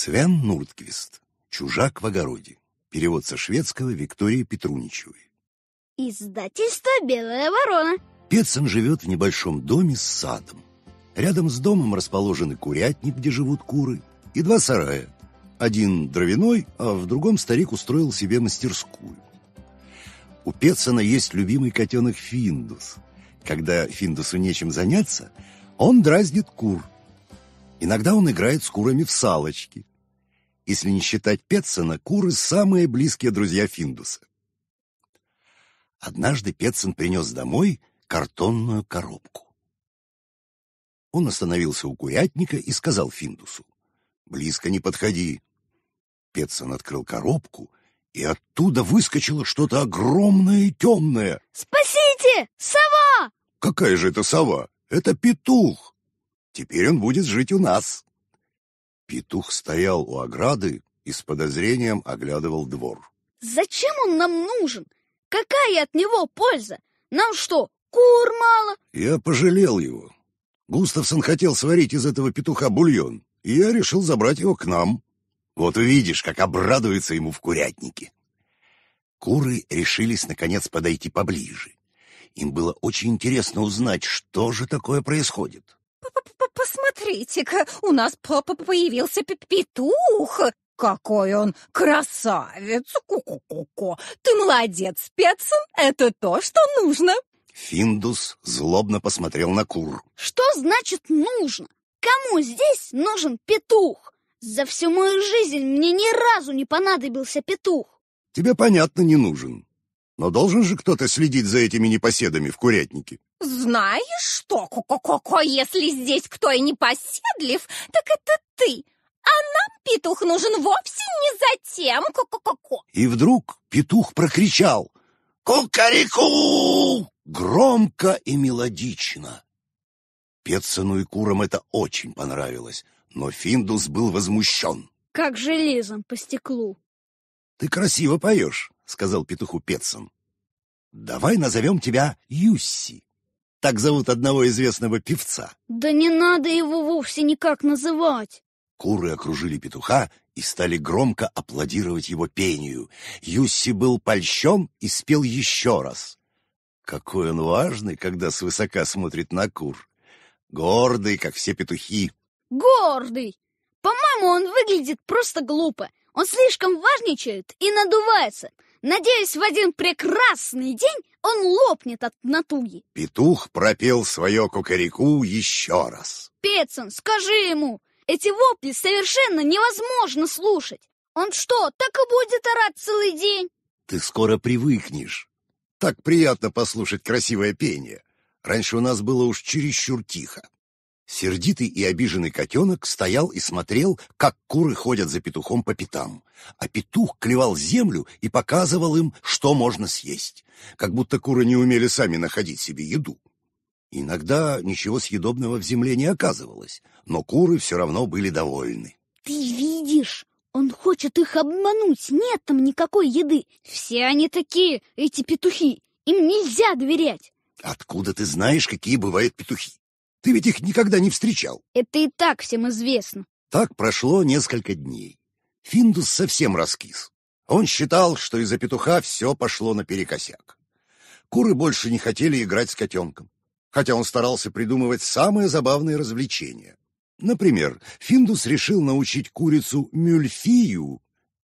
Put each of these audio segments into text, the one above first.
Свен Нуртквист. «Чужак в огороде». Перевод со шведского Виктории Петруничевой. Издательство «Белая ворона». Петсон живет в небольшом доме с садом. Рядом с домом расположены курятник, где живут куры, и два сарая. Один дровяной, а в другом старик устроил себе мастерскую. У Петсона есть любимый котенок Финдус. Когда Финдусу нечем заняться, он дразнит кур. Иногда он играет с курами в салочки. Если не считать Петсона, куры – самые близкие друзья Финдуса. Однажды Петсон принес домой картонную коробку. Он остановился у курятника и сказал Финдусу, «Близко не подходи». Петсон открыл коробку, и оттуда выскочило что-то огромное и темное. «Спасите! Сова!» «Какая же это сова? Это петух! Теперь он будет жить у нас!» Петух стоял у ограды и с подозрением оглядывал двор. «Зачем он нам нужен? Какая от него польза? Нам что, кур мало?» Я пожалел его. Густавсон хотел сварить из этого петуха бульон, и я решил забрать его к нам. Вот увидишь, как обрадуется ему в курятнике. Куры решились, наконец, подойти поближе. Им было очень интересно узнать, что же такое происходит. Посмотри! смотрите-ка, у нас папа появился петух!» «Какой он красавец! Ку-ку-ку-ку! Ты молодец, Петсон, это то, что нужно!» Финдус злобно посмотрел на кур. «Что значит «нужно»? Кому здесь нужен петух? За всю мою жизнь мне ни разу не понадобился петух!» «Тебе, понятно, не нужен. Но должен же кто-то следить за этими непоседами в курятнике. Знаешь что, ку-ку-ку-ку, если здесь кто и непоседлив, так это ты. А нам петух нужен вовсе не за тем, ку-ку-ку-ку. И вдруг петух прокричал. ку-ка-ри-ку! Громко и мелодично. Петсону и Курам это очень понравилось, но Финдус был возмущен. Как железом по стеклу. Ты красиво поешь сказал петуху Петсон. Давай назовем тебя Юсси. Так зовут одного известного певца. Да не надо его вовсе никак называть. Куры окружили петуха и стали громко аплодировать его пению. Юсси был польщен и спел еще раз. Какой он важный, когда свысока смотрит на кур. Гордый, как все петухи. Гордый! По-моему, он выглядит просто глупо. Он слишком важничает и надувается — Надеюсь, в один прекрасный день он лопнет от натуги. Петух пропел свое кукареку еще раз. Петсон, скажи ему, эти вопли совершенно невозможно слушать. Он что, так и будет орать целый день? Ты скоро привыкнешь. Так приятно послушать красивое пение. Раньше у нас было уж чересчур тихо. Сердитый и обиженный котенок стоял и смотрел, как куры ходят за петухом по пятам, а петух клевал землю и показывал им, что можно съесть, как будто куры не умели сами находить себе еду. Иногда ничего съедобного в земле не оказывалось, но куры все равно были довольны. «Ты видишь, он хочет их обмануть, нет там никакой еды. Все они такие, эти петухи, им нельзя доверять». «Откуда ты знаешь, какие бывают петухи? Ты ведь их никогда не встречал. Это и так всем известно. Так прошло несколько дней. Финдус совсем раскис. Он считал, что из-за петуха все пошло наперекосяк. Куры больше не хотели играть с котенком, хотя он старался придумывать самые забавные развлечения. Например, Финдус решил научить курицу Мюльфию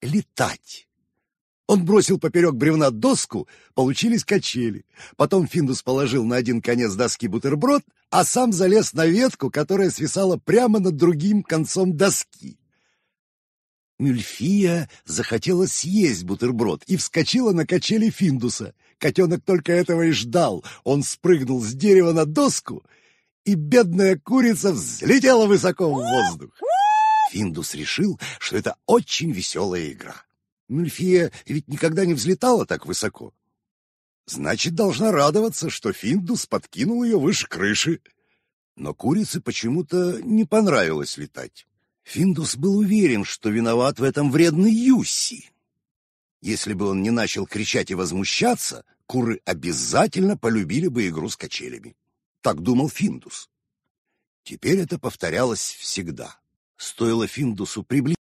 летать. Он бросил поперек бревна доску, получились качели. Потом Финдус положил на один конец доски бутерброд, а сам залез на ветку, которая свисала прямо над другим концом доски. Мюльфия захотела съесть бутерброд и вскочила на качели Финдуса. Котенок только этого и ждал. Он спрыгнул с дерева на доску, и бедная курица взлетела высоко в воздух. Финдус решил, что это очень веселая игра. Нульфия ведь никогда не взлетала так высоко. Значит, должна радоваться, что Финдус подкинул ее выше крыши. Но курице почему-то не понравилось летать. Финдус был уверен, что виноват в этом вредный Юсси. Если бы он не начал кричать и возмущаться, куры обязательно полюбили бы игру с качелями. Так думал Финдус. Теперь это повторялось всегда. Стоило Финдусу приблизиться,